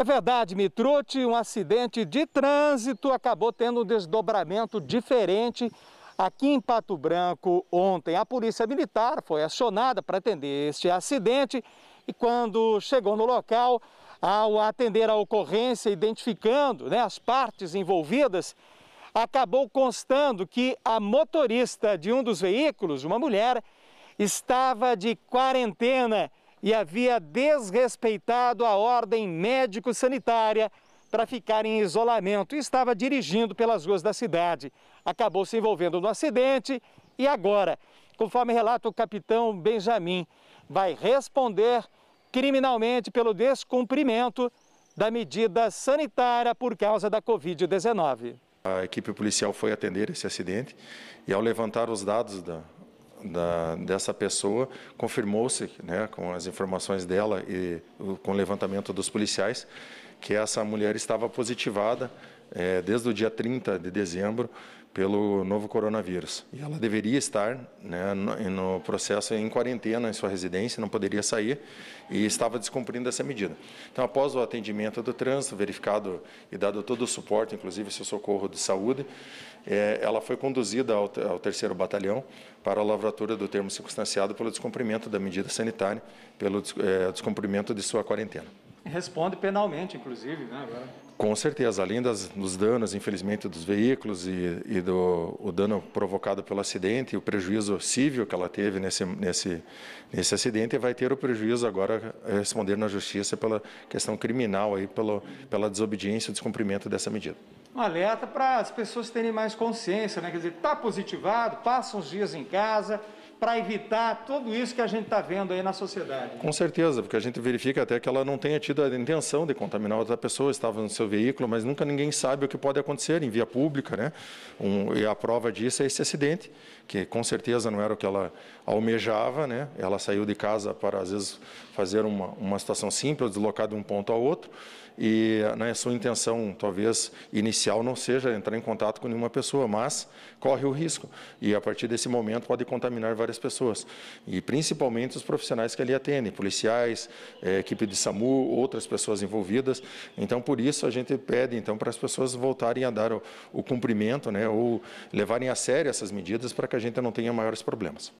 É verdade, Mitrute, um acidente de trânsito acabou tendo um desdobramento diferente aqui em Pato Branco ontem. A polícia militar foi acionada para atender este acidente e quando chegou no local, ao atender a ocorrência, identificando né, as partes envolvidas, acabou constando que a motorista de um dos veículos, uma mulher, estava de quarentena e havia desrespeitado a ordem médico-sanitária para ficar em isolamento e estava dirigindo pelas ruas da cidade. Acabou se envolvendo no acidente e agora, conforme relata o capitão Benjamin, vai responder criminalmente pelo descumprimento da medida sanitária por causa da Covid-19. A equipe policial foi atender esse acidente e, ao levantar os dados da, da, dessa pessoa confirmou-se, né, com as informações dela e com o levantamento dos policiais, que essa mulher estava positivada é, desde o dia 30 de dezembro pelo novo coronavírus. E ela deveria estar né, no, processo em quarentena em sua residência, não poderia sair e estava descumprindo essa medida. Então, após o atendimento do trânsito, verificado e dado todo o suporte, inclusive seu socorro de saúde, é, ela foi conduzida ao, ao terceiro batalhão para a lavratura do termo circunstanciado pelo descumprimento da medida sanitária, pelo é, descumprimento de sua quarentena. Responde penalmente, inclusive, né, Com certeza, além das, dos danos, infelizmente, dos veículos e, e, do o dano provocado pelo acidente, o prejuízo civil que ela teve nesse, nesse, nesse acidente, vai ter o prejuízo agora eh, responder na justiça pela questão criminal, aí, pelo, pela desobediência e descumprimento dessa medida. Um alerta para as pessoas terem mais consciência, né? quer dizer, está positivado, passa uns dias em casa, para evitar tudo isso que a gente está vendo aí na sociedade. Com certeza, porque a gente verifica até que ela não tenha tido a intenção de contaminar outra pessoa, estava no seu veículo, mas nunca ninguém sabe o que pode acontecer em via pública, né? Um, e a prova disso é esse acidente, que com certeza não era o que ela almejava, né? Ela saiu de casa para, às vezes, fazer uma, uma situação simples, deslocar de um ponto ao outro, e né, sua intenção, talvez, inicial não seja entrar em contato com nenhuma pessoa, mas corre o risco. E a partir desse momento pode contaminar várias várias pessoas, e principalmente os profissionais que ali atendem, policiais, é, equipe de SAMU, outras pessoas envolvidas. Então, por isso, a gente pede então para as pessoas voltarem a dar o, o cumprimento né, ou levarem a sério essas medidas para que a gente não tenha maiores problemas.